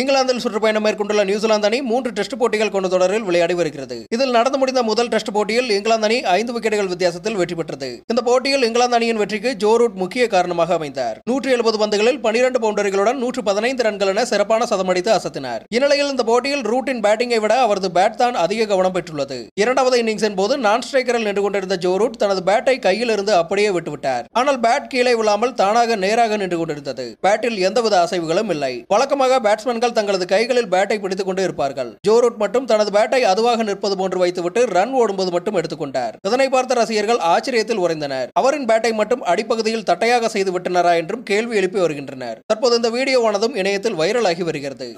இங்கிலாந்தில் சுற்றுப்பயணம் மேற்கொண்டுள்ள நியூசிலாந்து அணி மூன்று டெஸ்ட் போட்டிகள் கொண்ட தொடரில் விளையாடி வருகிறது இதில் நடந்து முடிந்த முதல் டெஸ்ட் போட்டியில் இங்கிலாந்து அணி ஐந்து விக்கெட்டுகள் வித்தியாசத்தில் வெற்றி பெற்றது இந்த போட்டியில் இங்கிலாந்து அணியின் வெற்றிக்கு ஜோரூட் முக்கிய காரணமாக அமைந்தார் நூற்றி எழுபது பந்துகளில் பனிரெண்டு பவுண்டரிகளுடன் நூற்று பதினைந்து ரன்கள் என சிறப்பான சதமடித்து அசத்தினார் இந்நிலையில் இந்த போட்டியில் ரூட்டின் பேட்டிங்கை விட அவரது பேட் தான் அதிக கவனம் பெற்றுள்ளது இரண்டாவது இன்னிங்ஸின் போது நான் ஸ்ட்ரைக்கரில் நின்று கொண்டிருந்த ஜோரூட் தனது பேட்டை கையில் இருந்து அப்படியே விட்டுவிட்டார் ஆனால் பேட் கீழே விழாமல் தானாக நேராக நின்று கொண்டிருந்தது பேட்டில் எந்தவித அசைவுகளும் இல்லை வழக்கமாக பேட்ஸ்மேன்கள் வீரர்கள் தங்களது கைகளில் பேட்டை பிடித்துக் கொண்டு இருப்பார்கள் ஜோரூட் மட்டும் தனது பேட்டை அதுவாக நிற்பது போன்று வைத்துவிட்டு ரன் ஓடும்போது மட்டும் எடுத்துக்கொண்டார் இதனை பார்த்த ரசிகர்கள் ஆச்சரியத்தில் உறைந்தனர் அவரின் பேட்டை மட்டும் அடிப்பகுதியில் தட்டையாக செய்து விட்டனரா என்றும் கேள்வி எழுப்பி வருகின்றனர் தற்போது இந்த வீடியோவானதும் இணையத்தில் வைரலாகி வருகிறது